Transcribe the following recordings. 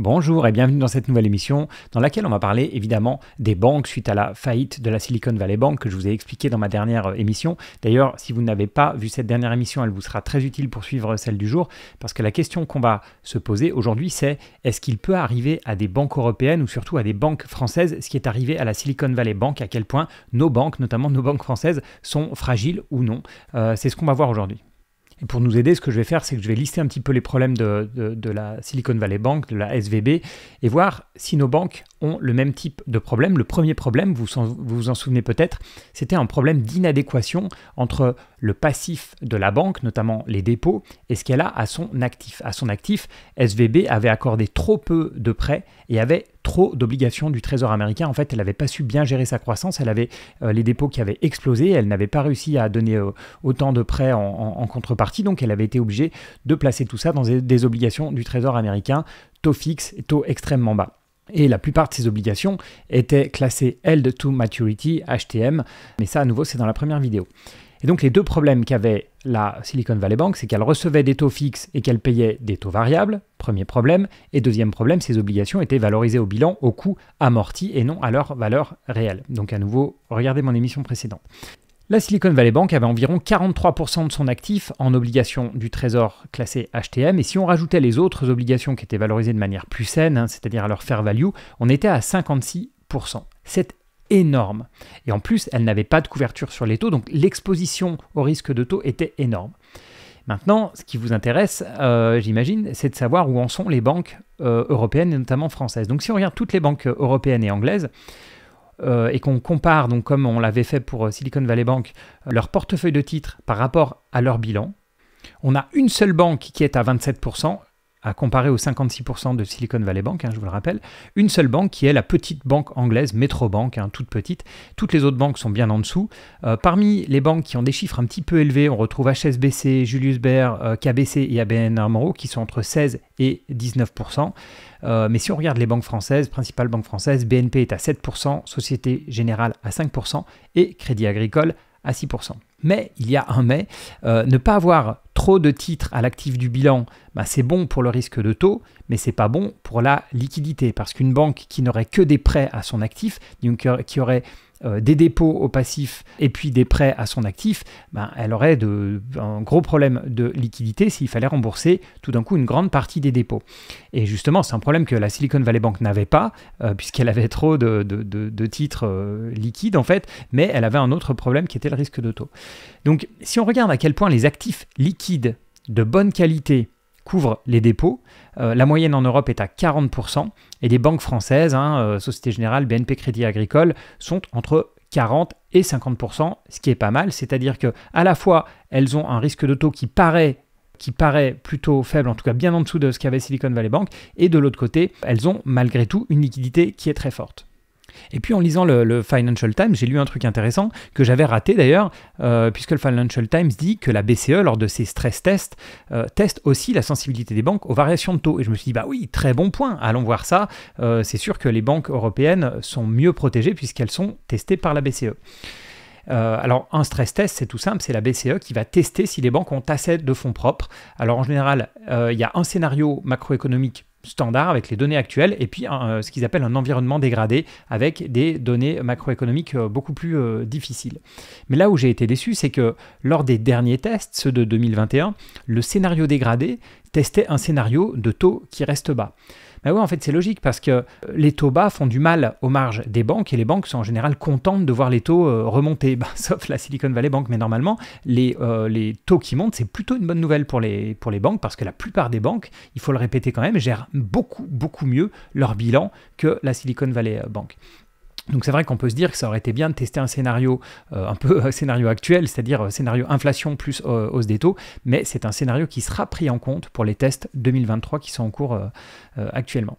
Bonjour et bienvenue dans cette nouvelle émission dans laquelle on va parler évidemment des banques suite à la faillite de la Silicon Valley Bank que je vous ai expliqué dans ma dernière euh, émission. D'ailleurs, si vous n'avez pas vu cette dernière émission, elle vous sera très utile pour suivre euh, celle du jour parce que la question qu'on va se poser aujourd'hui c'est est-ce qu'il peut arriver à des banques européennes ou surtout à des banques françaises ce qui est arrivé à la Silicon Valley Bank, à quel point nos banques, notamment nos banques françaises, sont fragiles ou non. Euh, c'est ce qu'on va voir aujourd'hui. Et pour nous aider, ce que je vais faire, c'est que je vais lister un petit peu les problèmes de, la Silicon Valley Bank, de la SVB, et voir si nos banques ont le même type de problème. Le premier problème, vous vous en souvenez peut-être, c'était un problème d'inadéquation entre le passif de la banque, notamment les dépôts, et ce qu'elle a à son actif. À son actif, SVB avait accordé trop peu de prêts et avait trop d'obligations du Trésor américain. En fait, elle n'avait pas su bien gérer sa croissance, elle avait euh, les dépôts qui avaient explosé, elle n'avait pas réussi à donner euh, autant de prêts en, contrepartie, donc elle avait été obligée de placer tout ça dans des, obligations du Trésor américain, taux fixe, taux extrêmement bas. Et la plupart de ces obligations étaient classées held to maturity, HTM, mais ça à nouveau c'est dans la première vidéo. Et donc les deux problèmes qu'avait la Silicon Valley Bank, c'est qu'elle recevait des taux fixes et qu'elle payait des taux variables, premier problème. Et deuxième problème, ces obligations étaient valorisées au bilan au coût amorti et non à leur valeur réelle. Donc à nouveau, regardez mon émission précédente. La Silicon Valley Bank avait environ 43% de son actif en obligations du Trésor classées HTM, et si on rajoutait les autres obligations qui étaient valorisées de manière plus saine, hein, c'est-à-dire à leur fair value, on était à 56%. C'est énorme. Et en plus, elle n'avait pas de couverture sur les taux, donc l'exposition au risque de taux était énorme. Maintenant, ce qui vous intéresse, euh, j'imagine, c'est de savoir où en sont les banques euh, européennes et notamment françaises. Donc si on regarde toutes les banques euh, européennes et anglaises, euh, et qu'on compare, donc comme on l'avait fait pour euh, Silicon Valley Bank, euh, leur portefeuille de titres par rapport à leur bilan, on a une seule banque qui est à 27%, à comparer aux 56% de Silicon Valley Bank, hein, je vous le rappelle, une seule banque qui est la petite banque anglaise, Metro Bank, hein, toute petite. Toutes les autres banques sont bien en dessous. Euh, parmi les banques qui ont des chiffres un petit peu élevés, on retrouve HSBC, Julius Baer, euh, KBC et ABN AMRO qui sont entre 16 et 19%. Euh, mais si on regarde les banques françaises, principales banques françaises, BNP est à 7%, Société Générale à 5% et Crédit Agricole à 6%. Mais il y a un mais, ne pas avoir Trop de titres à l'actif du bilan, bah, c'est bon pour le risque de taux, mais c'est pas bon pour la liquidité. Parce qu'une banque qui n'aurait que des prêts à son actif, euh, qui aurait euh, des dépôts au passif et puis des prêts à son actif, ben, elle aurait un gros problème de liquidité s'il fallait rembourser tout d'un coup une grande partie des dépôts. Et justement, c'est un problème que la Silicon Valley Bank n'avait pas, euh, puisqu'elle avait trop de, titres euh, liquides en fait, mais elle avait un autre problème qui était le risque de taux. Donc si on regarde à quel point les actifs liquides de bonne qualité couvre les dépôts. Euh, la moyenne en Europe est à 40%, et les banques françaises, hein, euh, Société Générale, BNP Crédit Agricole, sont entre 40 et 50%, ce qui est pas mal, c'est-à-dire que à la fois elles ont un risque de taux qui paraît qui paraît plutôt faible, en tout cas bien en dessous de ce qu'avait Silicon Valley Bank, et de l'autre côté, elles ont malgré tout une liquidité qui est très forte. Et puis en lisant le, Financial Times, j'ai lu un truc intéressant que j'avais raté d'ailleurs, euh, puisque le Financial Times dit que la BCE, lors de ses stress tests, euh, teste aussi la sensibilité des banques aux variations de taux. Et je me suis dit, bah oui, très bon point, allons voir ça. Euh, c'est sûr que les banques européennes sont mieux protégées puisqu'elles sont testées par la BCE. alors un stress test, c'est tout simple, c'est la BCE qui va tester si les banques ont assez de fonds propres. Alors en général, il y a un scénario macroéconomique standard avec les données actuelles et puis euh, ce qu'ils appellent un environnement dégradé avec des données macroéconomiques euh, beaucoup plus euh, difficiles. Mais là où j'ai été déçu, c'est que lors des derniers tests, ceux de 2021, le scénario dégradé testait un scénario de taux qui reste bas. Ben bah oui, en fait, c'est logique parce que euh, les taux bas font du mal aux marges des banques et les banques sont en général contentes de voir les taux euh, remonter, bah, sauf la Silicon Valley Bank. Mais normalement, euh, les, taux qui montent, c'est plutôt une bonne nouvelle pour les, pour les banques parce que la plupart des banques, il faut le répéter quand même, gèrent beaucoup, beaucoup mieux leur bilan que la Silicon Valley Bank. Donc c'est vrai qu'on peut se dire que ça aurait été bien de tester un scénario euh, un peu scénario actuel, c'est-à-dire euh, scénario inflation plus euh, hausse des taux, mais c'est un scénario qui sera pris en compte pour les tests 2023 qui sont en cours actuellement.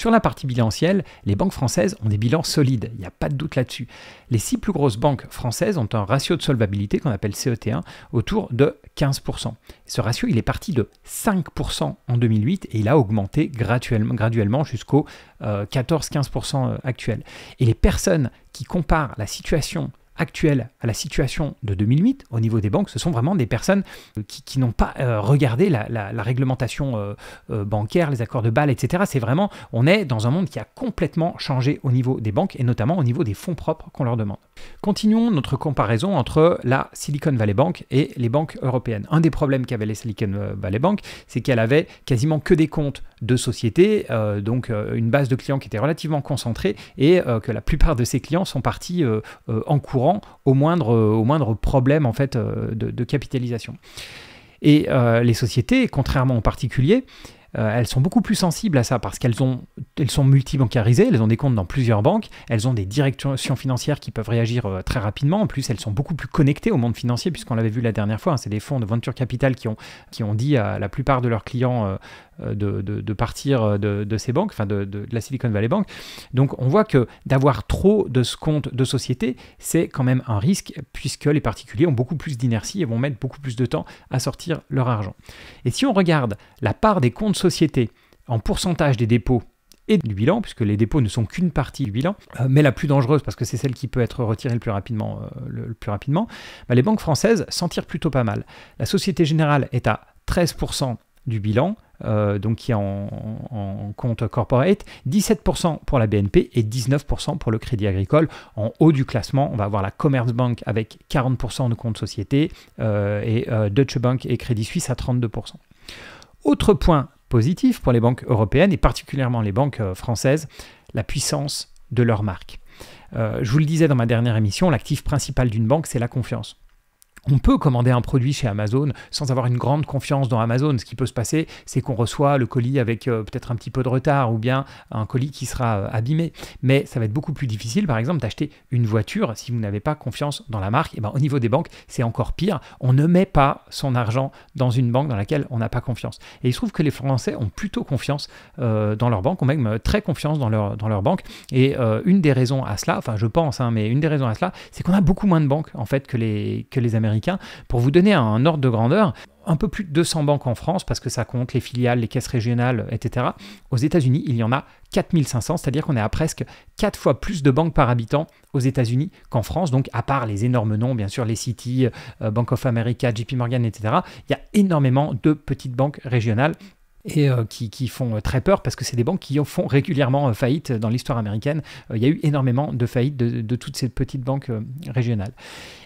Sur la partie bilancielle, les banques françaises ont des bilans solides, il n'y a pas de doute là-dessus. Les six plus grosses banques françaises ont un ratio de solvabilité qu'on appelle CET1 autour de 15%. Ce ratio, il est parti de 5% en 2008 et il a augmenté graduellement, graduellement jusqu'au 14-15% euh, euh, actuel. Et les personnes qui comparent la situation actuelle à la situation de 2008 au niveau des banques, ce sont vraiment des personnes qui, n'ont pas euh, regardé la, réglementation euh, euh, bancaire, les accords de Bâle, etc. C'est vraiment, on est dans un monde qui a complètement changé au niveau des banques et notamment au niveau des fonds propres qu'on leur demande. Continuons notre comparaison entre la Silicon Valley Bank et les banques européennes. Un des problèmes qu'avait les Silicon Valley Bank, c'est qu'elle avait quasiment que des comptes de société, donc une base de clients qui était relativement concentrée et que la plupart de ses clients sont partis en courant au moindre, au moindre problème en fait euh, de, capitalisation. Et euh, les sociétés, contrairement aux particuliers, euh, elles sont beaucoup plus sensibles à ça parce qu'elles ont elles sont multibancarisées, elles ont des comptes dans plusieurs banques, elles ont des directions financières qui peuvent réagir euh, très rapidement. En plus, elles sont beaucoup plus connectées au monde financier, puisqu'on l'avait vu la dernière fois. Hein, c'est des fonds de venture capital qui ont, qui ont dit à la plupart de leurs clients euh, euh, de, de, partir de, ces banques, enfin de, la Silicon Valley Bank. Donc, on voit que d'avoir trop de comptes compte de société, c'est quand même un risque, puisque les particuliers ont beaucoup plus d'inertie et vont mettre beaucoup plus de temps à sortir leur argent. Et si on regarde la part des comptes sociétés en pourcentage des dépôts et du bilan, puisque les dépôts ne sont qu'une partie du bilan, euh, mais la plus dangereuse, parce que c'est celle qui peut être retirée le plus rapidement, euh, le, plus rapidement bah, les banques françaises s'en tirent plutôt pas mal. La Société Générale est à 13% du bilan, euh, donc qui est en, compte corporate, 17% pour la BNP et 19% pour le Crédit Agricole. En haut du classement, on va avoir la Commerce Bank avec 40% de compte société et Deutsche Bank et Crédit Suisse à 32%. Autre point positif pour les banques européennes et particulièrement les banques euh, françaises, la puissance de leur marque. Euh, je vous le disais dans ma dernière émission, l'actif principal d'une banque, c'est la confiance on peut commander un produit chez Amazon sans avoir une grande confiance dans Amazon. Ce qui peut se passer, c'est qu'on reçoit le colis avec euh, peut-être un petit peu de retard ou bien un colis qui sera euh, abîmé. Mais ça va être beaucoup plus difficile, par exemple, d'acheter une voiture si vous n'avez pas confiance dans la marque. Et eh ben, au niveau des banques, c'est encore pire. On ne met pas son argent dans une banque dans laquelle on n'a pas confiance. Et il se trouve que les Français ont plutôt confiance euh, dans leur banque, ont même très confiance dans leur, dans banque. Et une des raisons à cela, enfin je pense, hein, mais une des raisons à cela, c'est qu'on a beaucoup moins de banques en fait que les, que les Américains. Pour vous donner un ordre de grandeur, un peu plus de 200 banques en France, parce que ça compte les filiales, les caisses régionales, etc. Aux États-Unis, il y en a 4500, c'est-à-dire qu'on est à presque 4 fois plus de banques par habitant aux États-Unis qu'en France. Donc, à part les énormes noms, bien sûr, les Citi, euh, Bank of America, JP Morgan, etc., il y a énormément de petites banques régionales et euh, qui, font euh, très peur parce que c'est des banques qui font régulièrement euh, faillite dans l'histoire américaine. Il y a eu énormément de faillites de, de toutes ces petites banques régionales.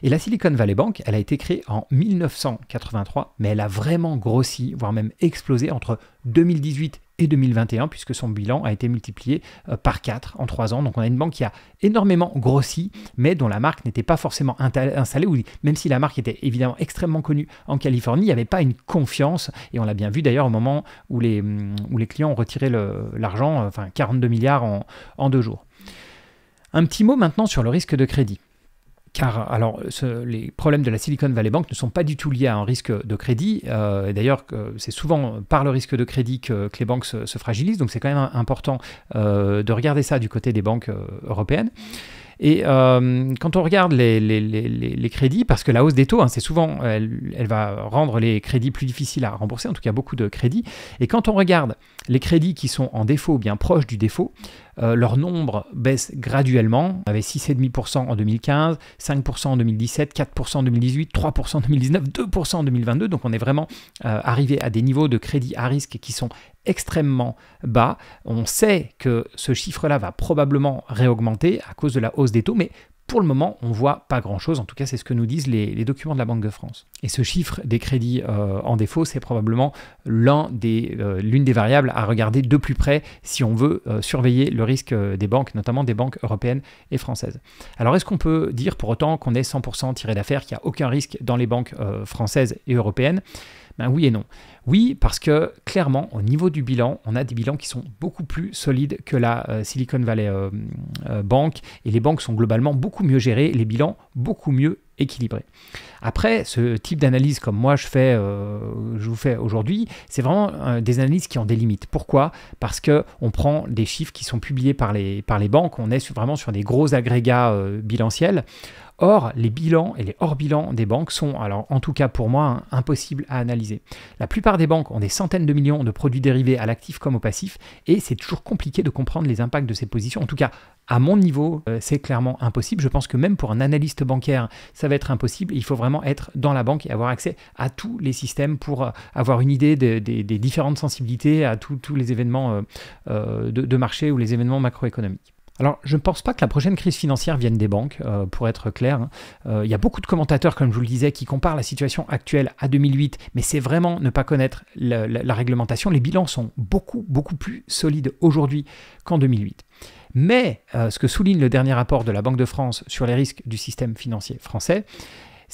Et la Silicon Valley Bank, elle a été créée en 1983, mais elle a vraiment grossi, voire même explosé entre 2018 et 2021, puisque son bilan a été multiplié euh, par 4 en 3 ans. Donc on a une banque qui a énormément grossi, mais dont la marque n'était pas forcément installée, ou même si la marque était évidemment extrêmement connue en Californie, il n'y avait pas une confiance, et on l'a bien vu d'ailleurs au moment où les, mm, clients ont retiré l'argent, euh, enfin 42 milliards en, en deux jours. Un petit mot maintenant sur le risque de crédit car alors les problèmes de la Silicon Valley Bank ne sont pas du tout liés à un risque de crédit. Euh, et d'ailleurs, c'est souvent par le risque de crédit que, les banques se, fragilisent. Donc c'est quand même important euh, de regarder ça du côté des banques euh, européennes. Et quand on regarde les, crédits, parce que la hausse des taux, hein, c'est souvent, elle, va rendre les crédits plus difficiles à rembourser, en tout cas beaucoup de crédits. Et quand on regarde les crédits qui sont en défaut, bien proches du défaut, euh, leur nombre baisse graduellement. On avait 6,5% en 2015, 5% en 2017, 4% en 2018, 3% en 2019, 2% en 2022. Donc on est vraiment euh, arrivé à des niveaux de crédit à risque qui sont extrêmement bas. On sait que ce chiffre-là va probablement réaugmenter à cause de la hausse des taux, mais pour le moment, on ne voit pas grand-chose. En tout cas, c'est ce que nous disent les documents de la Banque de France. Et ce chiffre des crédits euh, en défaut, c'est probablement euh, l'une des, des variables à regarder de plus près si on veut euh, surveiller le risque des banques, notamment des banques européennes et françaises. Alors est-ce qu'on peut dire pour autant qu'on est 100% tiré d'affaires, qu'il n'y a aucun risque dans les banques françaises et européennes ben oui et non. Oui, parce que clairement, au niveau du bilan, on a des bilans qui sont beaucoup plus solides que la Silicon Valley Bank. Et les banques sont globalement beaucoup mieux gérées, les bilans beaucoup mieux équilibré. Après, ce type d'analyse comme moi je fais, euh, je vous fais aujourd'hui, c'est vraiment euh, des analyses qui ont des limites. Pourquoi Parce que on prend des chiffres qui sont publiés par les, par les banques, on est vraiment sur des gros agrégats euh, bilanciels. Or, les bilans et les hors-bilans des banques sont, alors en tout cas pour moi, impossibles à analyser. La plupart des banques ont des centaines de millions de produits dérivés à l'actif comme au passif, et c'est toujours compliqué de comprendre les impacts de ces positions. En tout cas, à mon niveau, euh, c'est clairement impossible. Je pense que même pour un analyste bancaire, ça va être impossible. Il faut vraiment être dans la banque et avoir accès à tous les systèmes pour euh, avoir une idée des, différentes sensibilités à tous les événements euh, de marché ou les événements macroéconomiques. Alors, je ne pense pas que la prochaine crise financière vienne des banques, euh, pour être clair. Hein. Euh, il y a beaucoup de commentateurs, comme je vous le disais, qui comparent la situation actuelle à 2008, mais c'est vraiment ne pas connaître la, réglementation. Les bilans sont beaucoup, beaucoup plus solides aujourd'hui qu'en 2008. Mais euh, ce que souligne le dernier rapport de la Banque de France sur les risques du système financier français,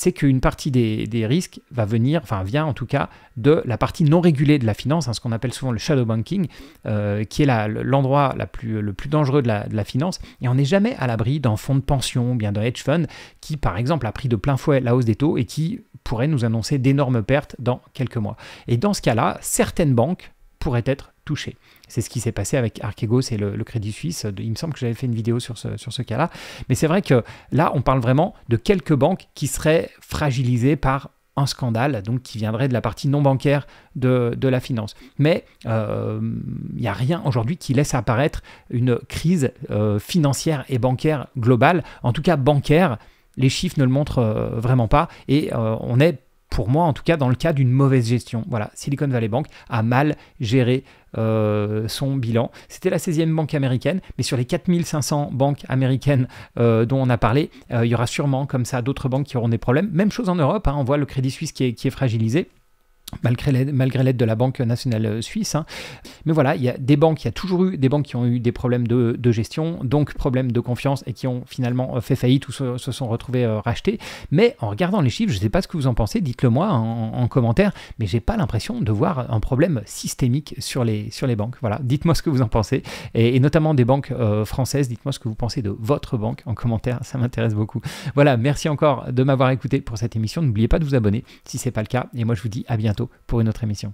c'est qu'une partie des, risques va venir, enfin vient en tout cas, de la partie non régulée de la finance, hein, ce qu'on appelle souvent le shadow banking, euh, qui est l'endroit le plus dangereux de la, de la finance. Et on n'est jamais à l'abri d'un fonds de pension, bien d'un hedge fund, qui par exemple a pris de plein fouet la hausse des taux et qui pourrait nous annoncer d'énormes pertes dans quelques mois. Et dans ce cas-là, certaines banques pourraient être touchées. C'est ce qui s'est passé avec Archegos et le, Crédit Suisse. Il me semble que j'avais fait une vidéo sur ce, sur ce cas-là. Mais c'est vrai que là, on parle vraiment de quelques banques qui seraient fragilisées par un scandale, donc qui viendrait de la partie non bancaire de, la finance. Mais il euh, n'y a rien aujourd'hui qui laisse apparaître une crise euh, financière et bancaire globale, en tout cas bancaire. Les chiffres ne le montrent euh, vraiment pas et on est pour moi en tout cas, dans le cas d'une mauvaise gestion. Voilà, Silicon Valley Bank a mal géré euh, son bilan. C'était la 16e banque américaine, mais sur les 4500 banques américaines euh, dont on a parlé, euh, il y aura sûrement comme ça d'autres banques qui auront des problèmes. Même chose en Europe, hein. on voit le Crédit Suisse qui est fragilisé malgré l'aide, de la Banque nationale euh, suisse. Hein. Mais voilà, il y a des banques, il y a toujours eu des banques qui ont eu des problèmes de, gestion, donc problèmes de confiance et qui ont finalement euh, fait faillite ou se, sont retrouvés euh, rachetés Mais en regardant les chiffres, je ne sais pas ce que vous en pensez, dites-le moi en, commentaire, mais je n'ai pas l'impression de voir un problème systémique sur les, sur les banques. Voilà, dites-moi ce que vous en pensez, et, notamment des banques françaises, dites-moi ce que vous pensez de votre banque en commentaire, ça m'intéresse beaucoup. Voilà, merci encore de m'avoir écouté pour cette émission, n'oubliez pas de vous abonner si ce n'est pas le cas, et moi je vous dis à bientôt pour une autre émission.